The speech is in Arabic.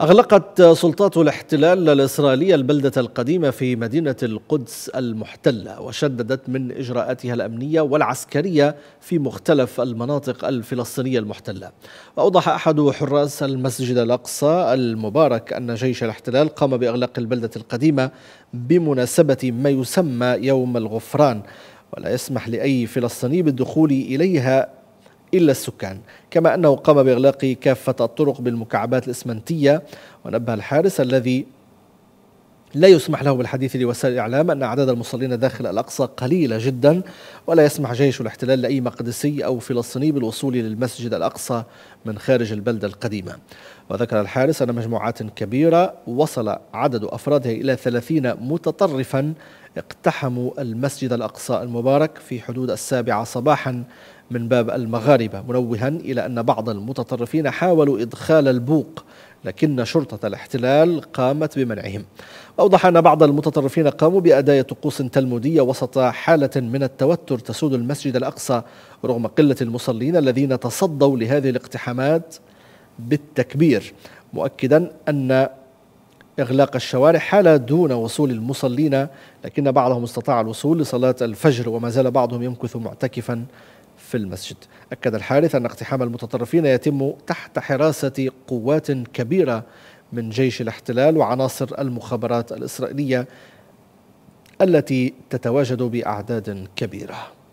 أغلقت سلطات الاحتلال الإسرائيلية البلدة القديمة في مدينة القدس المحتلة وشددت من إجراءاتها الأمنية والعسكرية في مختلف المناطق الفلسطينية المحتلة وأوضح أحد حراس المسجد الأقصى المبارك أن جيش الاحتلال قام بإغلاق البلدة القديمة بمناسبة ما يسمى يوم الغفران ولا يسمح لأي فلسطيني بالدخول إليها إلا السكان كما أنه قام بإغلاق كافة الطرق بالمكعبات الإسمنتية ونبه الحارس الذي لا يسمح له بالحديث لوسائل الإعلام أن أعداد المصلين داخل الأقصى قليلة جدا ولا يسمح جيش الاحتلال لأي مقدسي أو فلسطيني بالوصول للمسجد الأقصى من خارج البلدة القديمة وذكر الحارس أن مجموعات كبيرة وصل عدد أفرادها إلى ثلاثين متطرفا اقتحموا المسجد الأقصى المبارك في حدود السابعة صباحا من باب المغاربة منوها إلى أن بعض المتطرفين حاولوا إدخال البوق لكن شرطة الاحتلال قامت بمنعهم أوضح أن بعض المتطرفين قاموا بأداء طقوس تلمودية وسط حالة من التوتر تسود المسجد الأقصى رغم قلة المصلين الذين تصدوا لهذه الاقتحامات بالتكبير مؤكدا أن إغلاق الشوارع حال دون وصول المصلين لكن بعضهم استطاع الوصول لصلاة الفجر وما زال بعضهم يمكث معتكفا في المسجد أكد الحارث أن اقتحام المتطرفين يتم تحت حراسة قوات كبيرة من جيش الاحتلال وعناصر المخابرات الإسرائيلية التي تتواجد بأعداد كبيرة